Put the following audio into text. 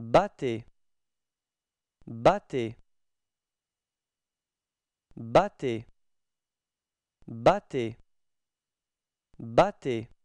battez battez battez battez battez